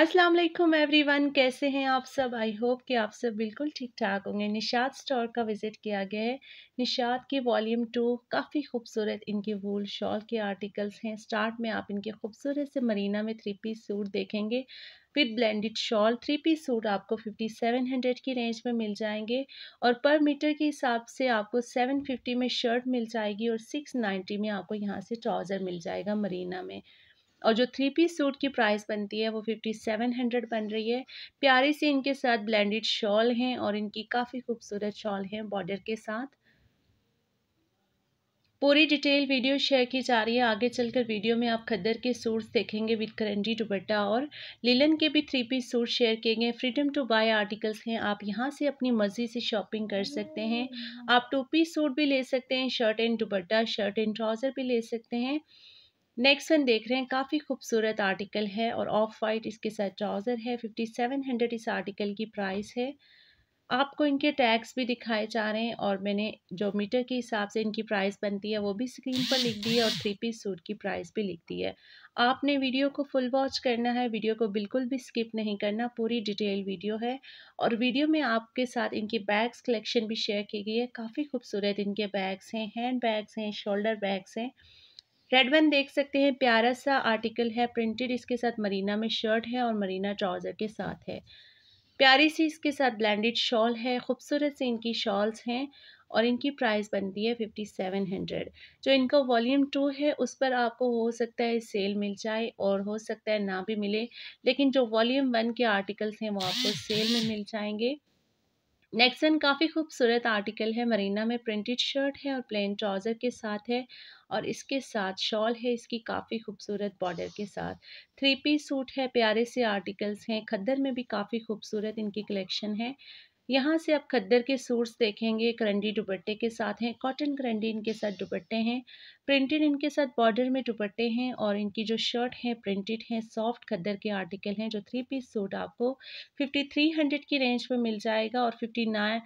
अस्सलाम वालेकुम एवरीवन कैसे हैं आप सब आई होप कि आप सब बिल्कुल ठीक ठाक होंगे निशाद स्टोर का विज़िट किया गया है निशाद की वॉल्यूम टू काफ़ी खूबसूरत इनके वूल शॉल के आर्टिकल्स हैं स्टार्ट में आप इनके खूबसूरत से मरीना में थ्री पीस सूट देखेंगे with blended shawl three piece suit आपको फिफ्टी सेवन हंड्रेड की रेंज में मिल जाएंगे और पर मीटर के हिसाब से आपको सेवन फिफ्टी में शर्ट मिल जाएगी और सिक्स नाइन्टी में आपको यहाँ से ट्राउज़र मिल जाएगा मरीना में और जो थ्री पीस सूट की प्राइस बनती है वो फिफ्टी सेवन हंड्रेड बन रही है प्यारी सी इनके साथ ब्लेंडेड शॉल हैं और इनकी काफ़ी खूबसूरत शॉल हैं बॉर्डर के साथ पूरी डिटेल वीडियो शेयर की जा रही है आगे चलकर वीडियो में आप खद्दर के सूट्स देखेंगे विद करंजी दुपट्टा और लीलन के भी थ्री पीस सूट शेयर किए गए फ्रीडम टू बाय आर्टिकल्स हैं आप यहां से अपनी मर्जी से शॉपिंग कर सकते हैं आप टू पीस सूट भी ले सकते हैं shirt and dupatta shirt and trouser भी ले सकते हैं नेक्स्ट वन देख रहे हैं काफ़ी खूबसूरत आर्टिकल है और ऑफ वाइट इसके साथ ट्राउज़र है फिफ्टी सेवन हंड्रेड इस आर्टिकल की प्राइस है आपको इनके टैक्स भी दिखाए जा रहे हैं और मैंने जो मीटर के हिसाब से इनकी प्राइस बनती है वो भी स्क्रीन पर लिख दी है और थ्री पीस सूट की प्राइस भी लिख दी है आपने वीडियो को फुल वॉच करना है वीडियो को बिल्कुल भी स्किप नहीं करना पूरी डिटेल वीडियो है और वीडियो में आपके साथ इनकी बैग्स कलेक्शन भी शेयर की गई है काफ़ी खूबसूरत इनके बैग्स हैं हैंड बैग्स हैं शोल्डर बैग्स हैं रेड वन देख सकते हैं प्यारा सा आर्टिकल है प्रिंटेड इसके साथ मरीना में शर्ट है और मरीना ट्राउज़र के साथ है प्यारी सी इसके साथ ब्लैंडेड शॉल है खूबसूरत सी इनकी शॉल्स हैं और इनकी प्राइस बनती है फिफ्टी सेवन हंड्रेड जो इनका वॉल्यूम टू है उस पर आपको हो सकता है सेल मिल जाए और हो सकता है ना भी मिले लेकिन जो वॉल्यूम वन के आर्टिकल्स हैं वो आपको सेल में मिल जाएंगे नेक्स्ट काफ़ी खूबसूरत आर्टिकल है मरीना में प्रिंटेड शर्ट है और प्लेन ट्राउज़र के साथ है और इसके साथ शॉल है इसकी काफ़ी खूबसूरत बॉर्डर के साथ थ्री पीस सूट है प्यारे से आर्टिकल्स हैं खद्दर में भी काफ़ी खूबसूरत इनकी कलेक्शन है यहाँ से आप खद्दर के सूट्स देखेंगे करंडी दुपट्टे के साथ हैं कॉटन करंडी इनके साथ दुपट्टे हैं प्रिंटेड इनके साथ बॉर्डर में दुपट्टे हैं और इनकी जो शर्ट है प्रिंटेड हैं सॉफ्ट खद्दर के आर्टिकल हैं जो थ्री पीस सूट आपको फिफ्टी थ्री हंड्रेड की रेंज में मिल जाएगा और fifty nine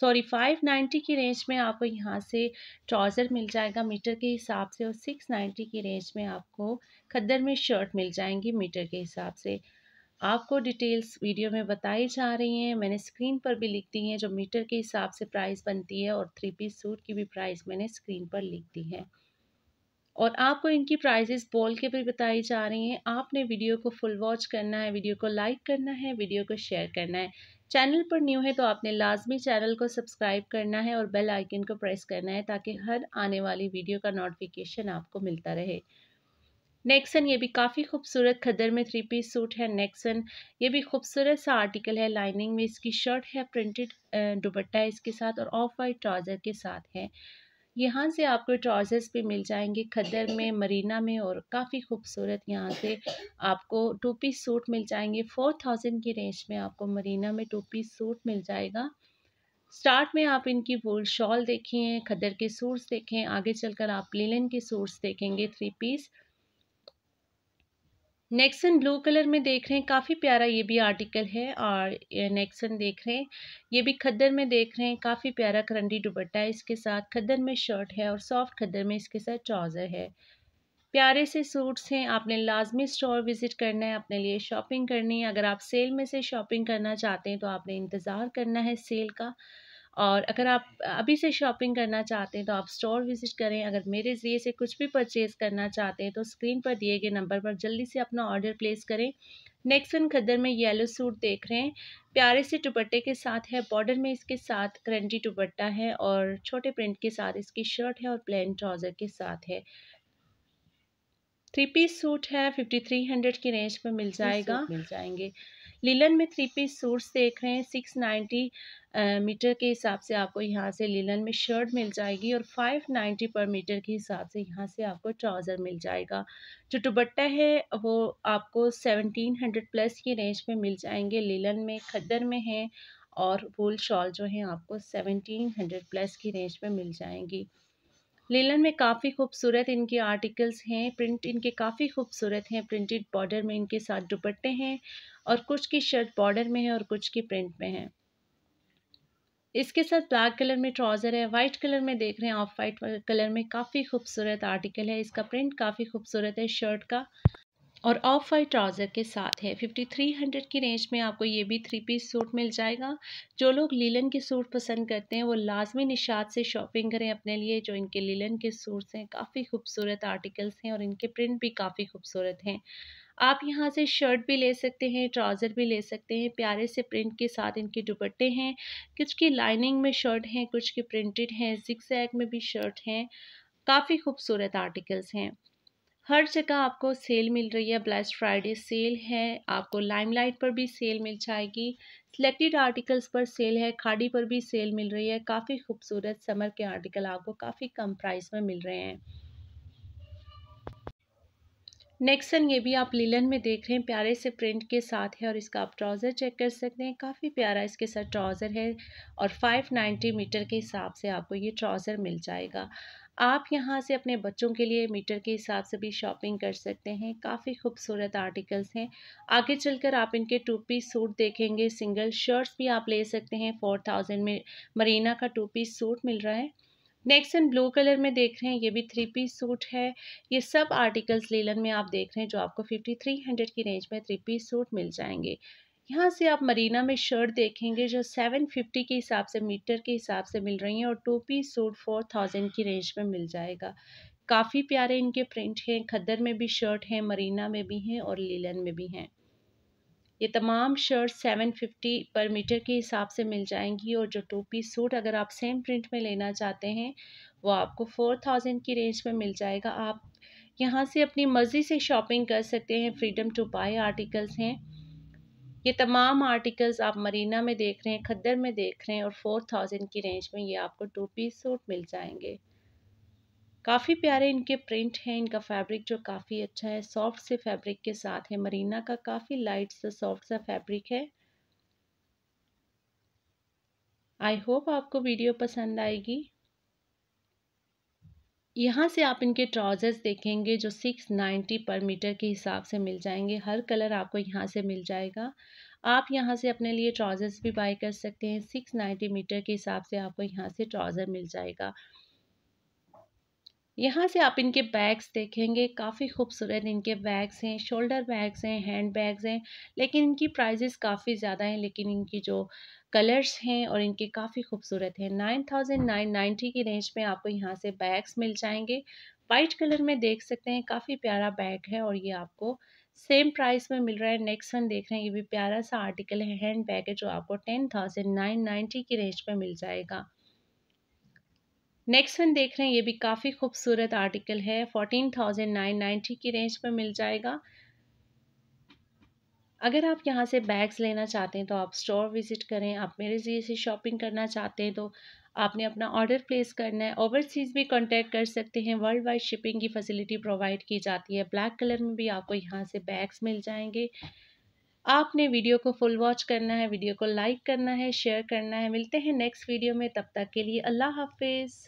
sorry five ninety की रेंज में आपको यहाँ से ट्राउज़र मिल जाएगा मीटर के हिसाब से और सिक्स नाइन्टी की रेंज में आपको खद्दर में शर्ट मिल जाएंगी मीटर के हिसाब से आपको डिटेल्स वीडियो में बताई जा रही हैं मैंने स्क्रीन पर भी लिख दी हैं जो मीटर के हिसाब से प्राइस बनती है और थ्री पीस सूट की भी प्राइस मैंने स्क्रीन पर लिख दी है और आपको इनकी प्राइजेस बोल के भी बताई जा रही हैं आपने वीडियो को फुल वॉच करना है वीडियो को लाइक करना है वीडियो को शेयर करना है चैनल पर न्यू है तो आपने लाजमी चैनल को सब्सक्राइब करना है और बेल आइकन को प्रेस करना है ताकि हर आने वाली वीडियो का नोटिफिकेशन आपको मिलता रहे नेक्सन ये भी काफ़ी खूबसूरत खदर में थ्री पीस सूट है नेक्सन ये भी खूबसूरत सा आर्टिकल है लाइनिंग में इसकी शर्ट है प्रिंटेड दुपट्टा इसके साथ और ऑफ वाइट ट्राउज़र के साथ है यहाँ से आपको ट्राउज़र्स भी मिल जाएंगे खदर में मरीना में और काफ़ी खूबसूरत यहाँ से आपको टू पीस सूट मिल जाएंगे फोर थाउजेंड की रेंज में आपको मरीना में टू पीस सूट मिल जाएगा स्टार्ट में आप इनकी वूल शॉल देखें खदर के सूट्स देखें आगे चलकर आप लिलन के सूट्स देखेंगे three piece next one blue colour में देख रहे हैं काफ़ी प्यारा ये भी आर्टिकल है और नेक्सन देख रहे हैं ये भी खद्दर में देख रहे हैं काफ़ी प्यारा करंडी दुबट्टा है इसके साथ खद्दर में शर्ट है और सॉफ्ट खद्दर में इसके साथ ट्राउज़र है प्यारे से सूट्स हैं आपने लाजमी स्टोर विज़िट करना है अपने लिए शॉपिंग करनी है अगर आप सेल में से शॉपिंग करना चाहते हैं तो आपने इंतज़ार करना है सेल का और अगर आप अभी से शॉपिंग करना चाहते हैं तो आप स्टोर विजिट करें अगर मेरे ज़रिए से कुछ भी परचेज़ करना चाहते हैं तो स्क्रीन पर दिए गए नंबर पर जल्दी से अपना ऑर्डर प्लेस करें नेक्सन खदर में येलो सूट देख रहे हैं प्यारे से दुपट्टे के साथ है बॉर्डर में इसके साथ करंटी दुपट्टा है और छोटे प्रिंट के साथ इसकी शर्ट है और प्लेन ट्राउज़र के साथ है थ्री पीस सूट है फिफ्टी थ्री हंड्रेड की रेंज पर मिल जाएगा मिल जाएंगे लीलन में थ्री पीस सूट्स देख रहे हैं सिक्स नाइन्टी मीटर के हिसाब से आपको यहाँ से लीलन में शर्ट मिल जाएगी और फाइव नाइन्टी पर मीटर के हिसाब से यहाँ से आपको ट्राउज़र मिल जाएगा जो दुबट्टा है वो आपको सेवनटीन हंड्रेड प्लस की रेंज में मिल जाएंगे लीलन में खद्दर में है और वूल शॉल जो है आपको सेवनटीन हंड्रेड प्लस की रेंज में मिल जाएंगी लीलन में काफ़ी खूबसूरत इनके आर्टिकल्स हैं प्रिंट इनके काफ़ी खूबसूरत हैं प्रिंटेड बॉर्डर में इनके साथ दुपट्टे हैं और कुछ की शर्ट बॉर्डर में है और कुछ की प्रिंट में है इसके साथ ब्लैक कलर में ट्राउज़र है वाइट कलर में देख रहे हैं ऑफ वाइट कलर में काफ़ी खूबसूरत आर्टिकल है इसका प्रिंट काफ़ी खूबसूरत है शर्ट का और ऑफ वाइट ट्राउज़र के साथ है 5300 की रेंज में आपको ये भी थ्री पीस सूट मिल जाएगा जो लोग लीलन के सूट पसंद करते हैं वो लाजमी निशात से शॉपिंग करें अपने लिए जो इनके लीलन के सूट्स हैं काफ़ी खूबसूरत आर्टिकल्स हैं और इनके प्रिंट भी काफ़ी खूबसूरत हैं आप यहाँ से शर्ट भी ले सकते हैं ट्राउज़र भी ले सकते हैं प्यारे से प्रिंट के साथ इनके दुपट्टे हैं कुछ की लाइनिंग में शर्ट हैं कुछ की प्रिंटेड हैं जिक्सैग में भी शर्ट हैं काफ़ी खूबसूरत आर्टिकल्स हैं हर जगह आपको सेल मिल रही है ब्लैस्ट फ्राइडे सेल है आपको लाइमलाइट पर भी सेल मिल जाएगी सिलेक्टेड आर्टिकल्स पर सेल है खाड़ी पर भी सेल मिल रही है काफ़ी खूबसूरत समर के आर्टिकल आपको काफ़ी कम प्राइस में मिल रहे हैं नेक्सन ये भी आप लीलन में देख रहे हैं प्यारे से प्रिंट के साथ है और इसका आप ट्राउज़र चेक कर सकते हैं काफ़ी प्यारा इसके साथ ट्राउज़र है और 590 मीटर के हिसाब से आपको ये ट्राउज़र मिल जाएगा आप यहाँ से अपने बच्चों के लिए मीटर के हिसाब से भी शॉपिंग कर सकते हैं काफ़ी खूबसूरत आर्टिकल्स हैं आगे चलकर आप इनके टू पीस सूट देखेंगे सिंगल शर्ट्स भी आप ले सकते हैं फोर थाउजेंड में मरीना का टू पीस सूट मिल रहा है नेक्स्ट एंड ब्लू कलर में देख रहे हैं ये भी थ्री पीस सूट है ये सब आर्टिकल्स लीलन में आप देख रहे हैं जो आपको फिफ्टी थ्री हंड्रेड की रेंज में थ्री पीस सूट मिल जाएंगे यहाँ से आप मरीना में शर्ट देखेंगे जो सेवन फिफ्टी के हिसाब से मीटर के हिसाब से मिल रही हैं और टू सूट फोर थाउजेंड की रेंज में मिल जाएगा काफ़ी प्यारे इनके प्रिंट हैं खद्दर में भी शर्ट हैं मरीना में भी हैं और लीलन में भी हैं ये तमाम शर्ट 750 पर मीटर के हिसाब से मिल जाएंगी और जो टू सूट अगर आप सेम प्रिंट में लेना चाहते हैं वो आपको थाउजेंड की रेंज में मिल जाएगा आप यहाँ से अपनी मर्ज़ी से शॉपिंग कर सकते हैं फ्रीडम टू बाय आर्टिकल्स हैं ये तमाम आर्टिकल्स आप मरीना में देख रहे हैं खद्दर में देख रहे हैं और फोर थाउजेंड की रेंज में ये आपको टू पीस सूट मिल जाएंगे काफ़ी प्यारे इनके प्रिंट हैं इनका फैब्रिक जो काफ़ी अच्छा है सॉफ्ट से फैब्रिक के साथ है मरीना का काफ़ी लाइट सा सॉफ्ट सा फैब्रिक है आई होप आपको वीडियो पसंद आएगी यहाँ से आप इनके ट्राउज़र्स देखेंगे जो सिक्स नाइन्टी पर मीटर के हिसाब से मिल जाएंगे हर कलर आपको यहाँ से मिल जाएगा आप यहाँ से अपने लिए ट्राउज़र्स भी बाई कर सकते हैं सिक्स नाइन्टी मीटर के हिसाब से आपको यहाँ से ट्राउज़र मिल जाएगा यहाँ से आप इनके बैग्स देखेंगे काफ़ी खूबसूरत इनके बैग्स हैं शोल्डर बैग्स हैं हैंड बैग्स हैं लेकिन इनकी प्राइजेस काफ़ी ज़्यादा हैं लेकिन इनकी जो कलर्स हैं और इनके काफ़ी खूबसूरत हैं नाइन थाउजेंड नाइन नाइन्टी की रेंज में आपको यहाँ से बैग्स मिल जाएंगे वाइट कलर में देख सकते हैं काफ़ी प्यारा बैग है और ये आपको सेम प्राइस में मिल रहा है नेक्स्ट वन देख रहे हैं ये भी प्यारा सा आर्टिकल है हैंड बैग है जो आपको टेन थाउजेंड नाइन नाइन्टी की रेंज में मिल जाएगा नेक्स्ट वन देख रहे हैं ये भी काफ़ी खूबसूरत आर्टिकल है फोर्टीन थाउजेंड नाइन नाइन्टी की रेंज पर मिल जाएगा अगर आप यहाँ से बैग्स लेना चाहते हैं तो आप स्टोर विज़िट करें आप मेरे ज़रिए से शॉपिंग करना चाहते हैं तो आपने अपना ऑर्डर प्लेस करना है ओवरसीज़ भी कांटेक्ट कर सकते हैं वर्ल्ड वाइड शिपिंग की फैसिलिटी प्रोवाइड की जाती है ब्लैक कलर में भी आपको यहाँ से बैग्स मिल जाएंगे आपने वीडियो को फुल वॉच करना है वीडियो को लाइक करना है शेयर करना है मिलते हैं नेक्स्ट वीडियो में तब तक के लिए अल्लाह हाफिज़